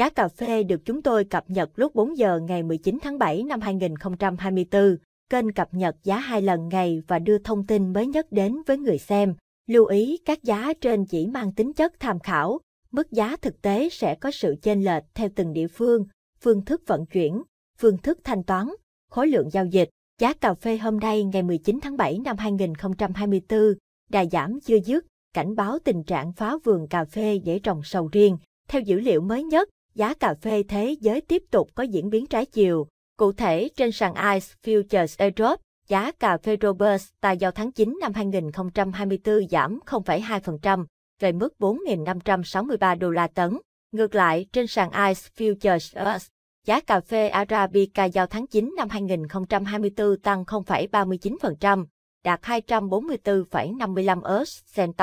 Giá cà phê được chúng tôi cập nhật lúc 4 giờ ngày 19 tháng 7 năm 2024. Kênh cập nhật giá hai lần ngày và đưa thông tin mới nhất đến với người xem. Lưu ý các giá trên chỉ mang tính chất tham khảo, mức giá thực tế sẽ có sự chênh lệch theo từng địa phương, phương thức vận chuyển, phương thức thanh toán, khối lượng giao dịch. Giá cà phê hôm nay ngày 19 tháng 7 năm 2024 đã giảm chưa dứt, cảnh báo tình trạng phá vườn cà phê dễ trồng sầu riêng. Theo dữ liệu mới nhất, giá cà phê thế giới tiếp tục có diễn biến trái chiều. Cụ thể, trên sàn ICE Futures Europe, giá cà phê Robusta giao tháng 9 năm 2024 giảm 0,2% về mức 4.563 đô la tấn. Ngược lại, trên sàn ICE Futures US, giá cà phê Arabica giao tháng 9 năm 2024 tăng 0,39%, đạt 244,55 US cent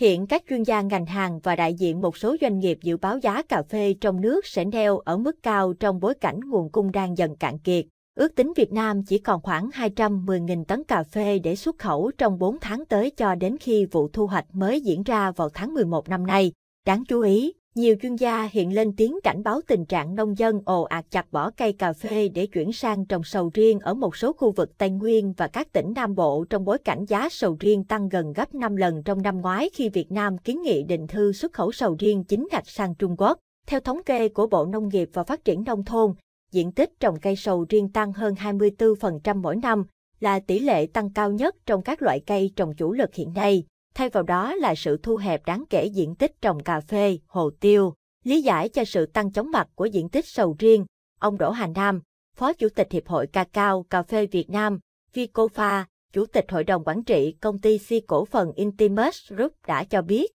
Hiện các chuyên gia ngành hàng và đại diện một số doanh nghiệp dự báo giá cà phê trong nước sẽ neo ở mức cao trong bối cảnh nguồn cung đang dần cạn kiệt. Ước tính Việt Nam chỉ còn khoảng 210.000 tấn cà phê để xuất khẩu trong 4 tháng tới cho đến khi vụ thu hoạch mới diễn ra vào tháng 11 năm nay. Đáng chú ý, nhiều chuyên gia hiện lên tiếng cảnh báo tình trạng nông dân ồ ạt chặt bỏ cây cà phê để chuyển sang trồng sầu riêng ở một số khu vực Tây Nguyên và các tỉnh Nam Bộ trong bối cảnh giá sầu riêng tăng gần gấp 5 lần trong năm ngoái khi Việt Nam kiến nghị định thư xuất khẩu sầu riêng chính ngạch sang Trung Quốc. Theo thống kê của Bộ Nông nghiệp và Phát triển Nông thôn, diện tích trồng cây sầu riêng tăng hơn 24% mỗi năm, là tỷ lệ tăng cao nhất trong các loại cây trồng chủ lực hiện nay thay vào đó là sự thu hẹp đáng kể diện tích trồng cà phê, hồ tiêu. Lý giải cho sự tăng chóng mặt của diện tích sầu riêng, ông Đỗ Hà Nam, Phó Chủ tịch Hiệp hội cà Cacao Cà phê Việt Nam, Vicofa, Chủ tịch Hội đồng Quản trị Công ty Si Cổ phần Intimus Group đã cho biết,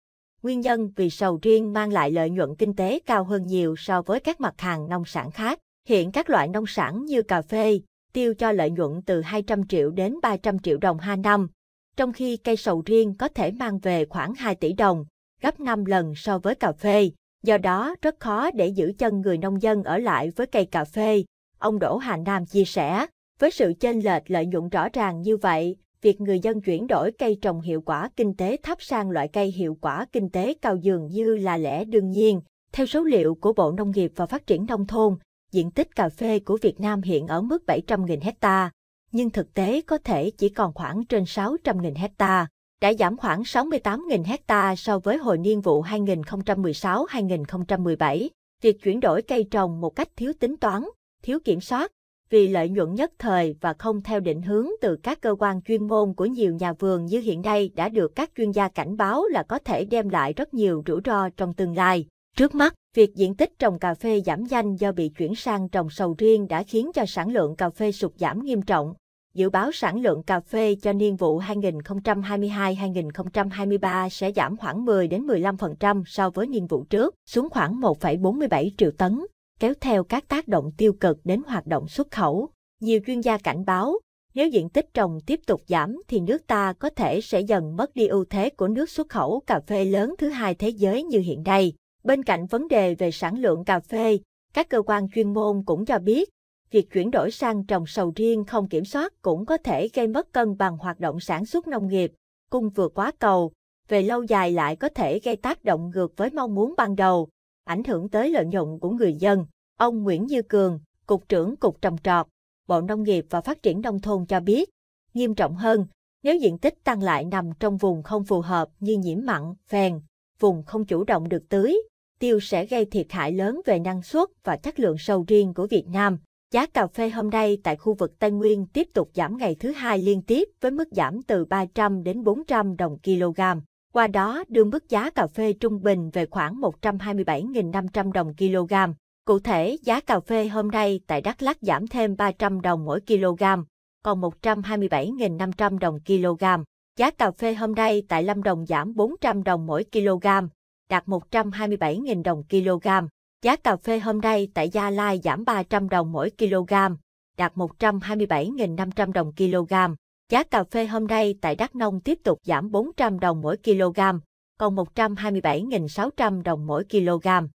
nguyên nhân vì sầu riêng mang lại lợi nhuận kinh tế cao hơn nhiều so với các mặt hàng nông sản khác. Hiện các loại nông sản như cà phê, tiêu cho lợi nhuận từ 200 triệu đến 300 triệu đồng ha năm, trong khi cây sầu riêng có thể mang về khoảng 2 tỷ đồng, gấp 5 lần so với cà phê. Do đó, rất khó để giữ chân người nông dân ở lại với cây cà phê. Ông Đỗ Hà Nam chia sẻ, với sự chênh lệch lợi nhuận rõ ràng như vậy, việc người dân chuyển đổi cây trồng hiệu quả kinh tế thấp sang loại cây hiệu quả kinh tế cao dường như là lẽ đương nhiên. Theo số liệu của Bộ Nông nghiệp và Phát triển Nông thôn, diện tích cà phê của Việt Nam hiện ở mức 700.000 hecta, nhưng thực tế có thể chỉ còn khoảng trên 600.000 hecta, đã giảm khoảng 68.000 hecta so với hồi niên vụ 2016-2017. Việc chuyển đổi cây trồng một cách thiếu tính toán, thiếu kiểm soát, vì lợi nhuận nhất thời và không theo định hướng từ các cơ quan chuyên môn của nhiều nhà vườn như hiện nay đã được các chuyên gia cảnh báo là có thể đem lại rất nhiều rủi ro trong tương lai. Trước mắt, việc diện tích trồng cà phê giảm nhanh do bị chuyển sang trồng sầu riêng đã khiến cho sản lượng cà phê sụt giảm nghiêm trọng dự báo sản lượng cà phê cho niên vụ 2022-2023 sẽ giảm khoảng 10 đến 15% so với niên vụ trước, xuống khoảng 1,47 triệu tấn, kéo theo các tác động tiêu cực đến hoạt động xuất khẩu. Nhiều chuyên gia cảnh báo, nếu diện tích trồng tiếp tục giảm thì nước ta có thể sẽ dần mất đi ưu thế của nước xuất khẩu cà phê lớn thứ hai thế giới như hiện nay. Bên cạnh vấn đề về sản lượng cà phê, các cơ quan chuyên môn cũng cho biết việc chuyển đổi sang trồng sầu riêng không kiểm soát cũng có thể gây mất cân bằng hoạt động sản xuất nông nghiệp, cung vượt quá cầu, về lâu dài lại có thể gây tác động ngược với mong muốn ban đầu, ảnh hưởng tới lợi nhuận của người dân. Ông Nguyễn Như Cường, Cục trưởng Cục Trồng Trọt, Bộ Nông nghiệp và Phát triển Nông thôn cho biết, nghiêm trọng hơn, nếu diện tích tăng lại nằm trong vùng không phù hợp như nhiễm mặn, phèn, vùng không chủ động được tưới, tiêu sẽ gây thiệt hại lớn về năng suất và chất lượng sầu riêng của Việt Nam. Giá cà phê hôm nay tại khu vực Tây Nguyên tiếp tục giảm ngày thứ hai liên tiếp với mức giảm từ 300 đến 400 đồng kg, qua đó đưa mức giá cà phê trung bình về khoảng 127.500 đồng kg. Cụ thể, giá cà phê hôm nay tại Đắk Lắk giảm thêm 300 đồng mỗi kg, còn 127.500 đồng kg. Giá cà phê hôm nay tại Lâm Đồng giảm 400 đồng mỗi kg, đạt 127.000 đồng kg. Giá cà phê hôm nay tại Gia Lai giảm 300 đồng mỗi kg, đạt 127.500 đồng kg. Giá cà phê hôm nay tại Đắk Nông tiếp tục giảm 400 đồng mỗi kg, còn 127.600 đồng mỗi kg.